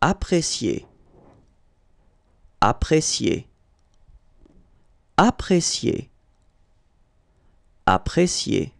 apprécier, apprécier, apprécier, apprécier.